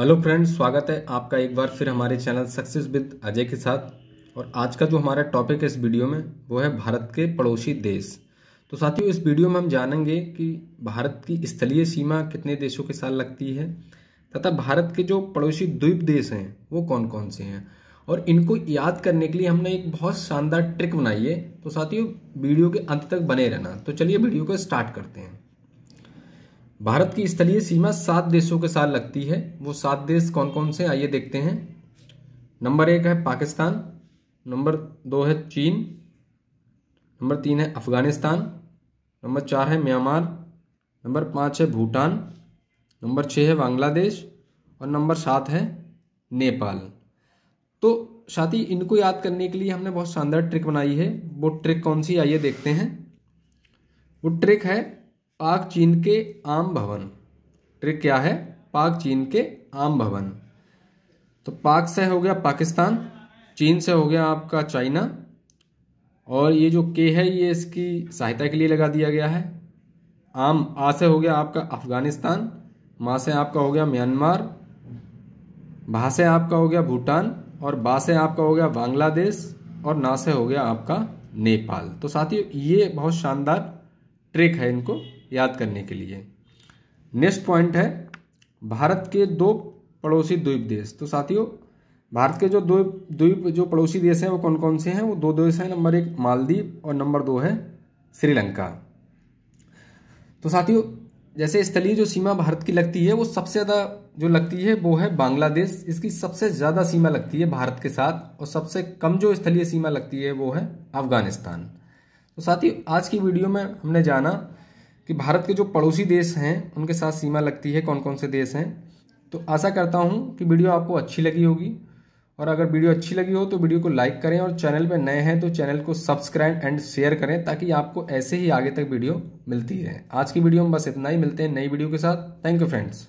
hello friends स्वागत है आपका एक बार फिर हमारे चैनल सक्सेस विद अजय के साथ और आज का जो हमारा टॉपिक है इस वीडियो में वो है भारत के पड़ोसी देश तो साथियों इस वीडियो में हम जानेंगे कि भारत की स्थलीय सीमा कितने देशों के साथ लगती है तथा भारत के जो पड़ोसी द्वीप देश हैं वो कौन कौन से हैं और इनको याद करने के लिए हमने एक बहुत शानदार ट्रिक बनाई है तो साथियों वीडियो के अंत तक बने रहना तो चलिए वीडियो को स्टार्ट करते हैं भारत की स्थलीय सीमा सात देशों के साथ लगती है वो सात देश कौन कौन से आइए देखते हैं नंबर एक है पाकिस्तान नंबर दो है चीन नंबर तीन है अफ़गानिस्तान नंबर चार है म्यांमार नंबर पाँच है भूटान नंबर छः है बांग्लादेश और नंबर सात है नेपाल तो साथी इनको याद करने के लिए हमने बहुत शानदार ट्रिक बनाई है वो ट्रिक कौन सी आइए देखते हैं वो ट्रिक है पाक चीन के आम भवन ट्रिक क्या है पाक चीन के आम भवन तो पाक से हो गया पाकिस्तान चीन से हो गया आपका चाइना और ये जो के है ये इसकी सहायता के लिए लगा दिया गया है आम आ से हो गया आपका अफ़गानिस्तान माँ से आपका हो गया म्यांमार भा से आपका हो गया भूटान और बा से आपका हो गया बांग्लादेश और ना से हो गया आपका नेपाल तो साथियों ये बहुत शानदार ट्रिक है इनको याद करने के लिए नेक्स्ट पॉइंट है भारत के दो पड़ोसी द्वीप देश तो साथियों भारत के जो द्वीप द्वीप जो पड़ोसी देश हैं वो कौन कौन से हैं वो दो देश हैं नंबर एक मालदीव और नंबर दो है श्रीलंका तो साथियों जैसे स्थलीय जो सीमा भारत की लगती है वो सबसे ज़्यादा जो लगती है वो है बांग्लादेश इसकी सबसे ज़्यादा सीमा लगती है भारत के साथ और सबसे कम जो स्थलीय सीमा लगती है वो है अफगानिस्तान तो साथ ही आज की वीडियो में हमने जाना कि भारत के जो पड़ोसी देश हैं उनके साथ सीमा लगती है कौन कौन से देश हैं तो आशा करता हूँ कि वीडियो आपको अच्छी लगी होगी और अगर वीडियो अच्छी लगी हो तो वीडियो को लाइक करें और चैनल पर नए हैं तो चैनल को सब्सक्राइब एंड शेयर करें ताकि आपको ऐसे ही आगे तक वीडियो मिलती रहे आज की वीडियो में बस इतना ही मिलते हैं नई वीडियो के साथ थैंक यू फ्रेंड्स